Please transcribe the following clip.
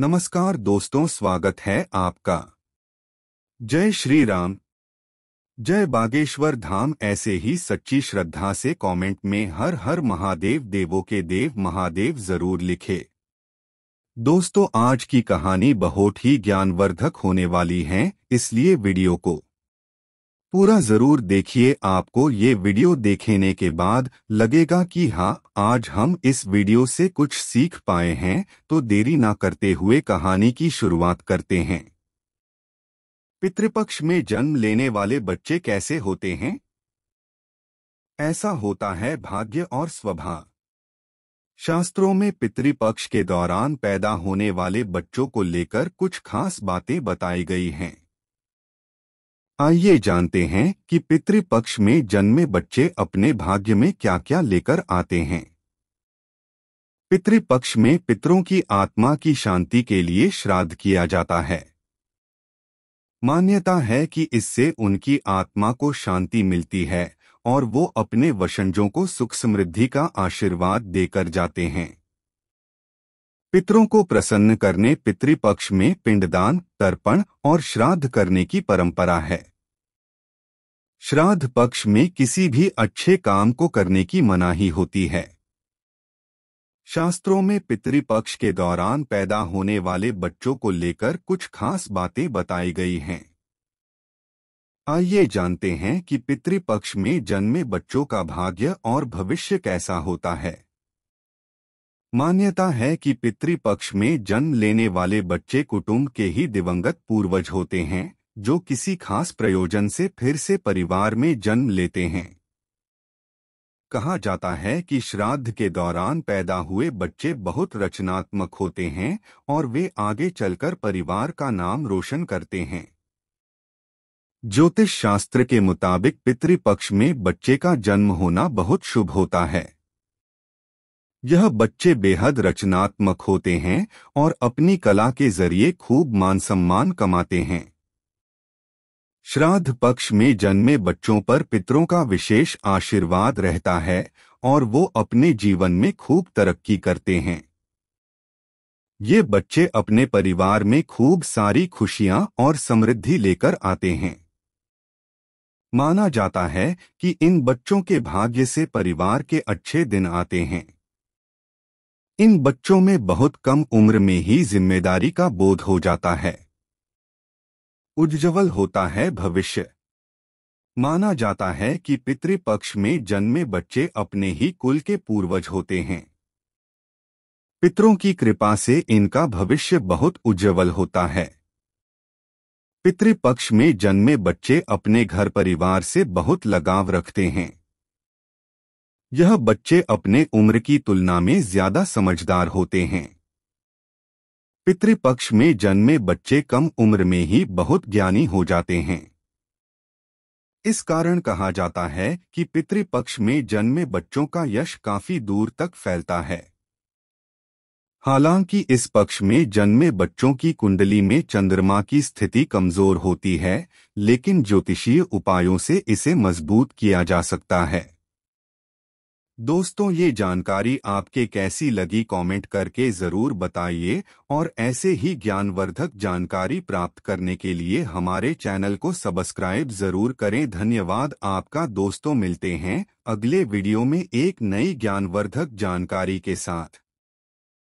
नमस्कार दोस्तों स्वागत है आपका जय श्री राम जय बागेश्वर धाम ऐसे ही सच्ची श्रद्धा से कमेंट में हर हर महादेव देवों के देव महादेव जरूर लिखे दोस्तों आज की कहानी बहुत ही ज्ञानवर्धक होने वाली है इसलिए वीडियो को पूरा जरूर देखिए आपको ये वीडियो देखने के बाद लगेगा कि हाँ आज हम इस वीडियो से कुछ सीख पाए हैं तो देरी ना करते हुए कहानी की शुरुआत करते हैं पितृपक्ष में जन्म लेने वाले बच्चे कैसे होते हैं ऐसा होता है भाग्य और स्वभाव शास्त्रों में पितृपक्ष के दौरान पैदा होने वाले बच्चों को लेकर कुछ खास बातें बताई गई हैं आइए हाँ, जानते हैं कि पितृपक्ष में जन्मे बच्चे अपने भाग्य में क्या क्या लेकर आते हैं पितृपक्ष में पितरों की आत्मा की शांति के लिए श्राद्ध किया जाता है मान्यता है कि इससे उनकी आत्मा को शांति मिलती है और वो अपने वशंजों को सुख समृद्धि का आशीर्वाद देकर जाते हैं पितरों को प्रसन्न करने पितृपक्ष में पिंडदान तर्पण और श्राद्ध करने की परंपरा है श्राद्ध पक्ष में किसी भी अच्छे काम को करने की मनाही होती है शास्त्रों में पितृपक्ष के दौरान पैदा होने वाले बच्चों को लेकर कुछ खास बातें बताई गई हैं आइए जानते हैं कि पितृपक्ष में जन्मे बच्चों का भाग्य और भविष्य कैसा होता है मान्यता है कि पितृपक्ष में जन्म लेने वाले बच्चे कुटुंब के ही दिवंगत पूर्वज होते हैं जो किसी खास प्रयोजन से फिर से परिवार में जन्म लेते हैं कहा जाता है कि श्राद्ध के दौरान पैदा हुए बच्चे बहुत रचनात्मक होते हैं और वे आगे चलकर परिवार का नाम रोशन करते हैं ज्योतिष शास्त्र के मुताबिक पितृपक्ष में बच्चे का जन्म होना बहुत शुभ होता है यह बच्चे बेहद रचनात्मक होते हैं और अपनी कला के जरिए खूब मान सम्मान कमाते हैं श्राद्ध पक्ष में जन्मे बच्चों पर पितरों का विशेष आशीर्वाद रहता है और वो अपने जीवन में खूब तरक्की करते हैं ये बच्चे अपने परिवार में खूब सारी खुशियां और समृद्धि लेकर आते हैं माना जाता है कि इन बच्चों के भाग्य से परिवार के अच्छे दिन आते हैं इन बच्चों में बहुत कम उम्र में ही जिम्मेदारी का बोध हो जाता है उज्जवल होता है भविष्य माना जाता है कि पितृपक्ष में जन्मे बच्चे अपने ही कुल के पूर्वज होते हैं पितरों की कृपा से इनका भविष्य बहुत उज्जवल होता है पितृपक्ष में जन्मे बच्चे अपने घर परिवार से बहुत लगाव रखते हैं यह बच्चे अपने उम्र की तुलना में ज्यादा समझदार होते हैं पितृपक्ष में जन्मे बच्चे कम उम्र में ही बहुत ज्ञानी हो जाते हैं इस कारण कहा जाता है कि पितृपक्ष में जन्मे बच्चों का यश काफी दूर तक फैलता है हालांकि इस पक्ष में जन्मे बच्चों की कुंडली में चंद्रमा की स्थिति कमजोर होती है लेकिन ज्योतिषीय उपायों से इसे मजबूत किया जा सकता है दोस्तों ये जानकारी आपके कैसी लगी कमेंट करके ज़रूर बताइए और ऐसे ही ज्ञानवर्धक जानकारी प्राप्त करने के लिए हमारे चैनल को सब्सक्राइब ज़रूर करें धन्यवाद आपका दोस्तों मिलते हैं अगले वीडियो में एक नई ज्ञानवर्धक जानकारी के साथ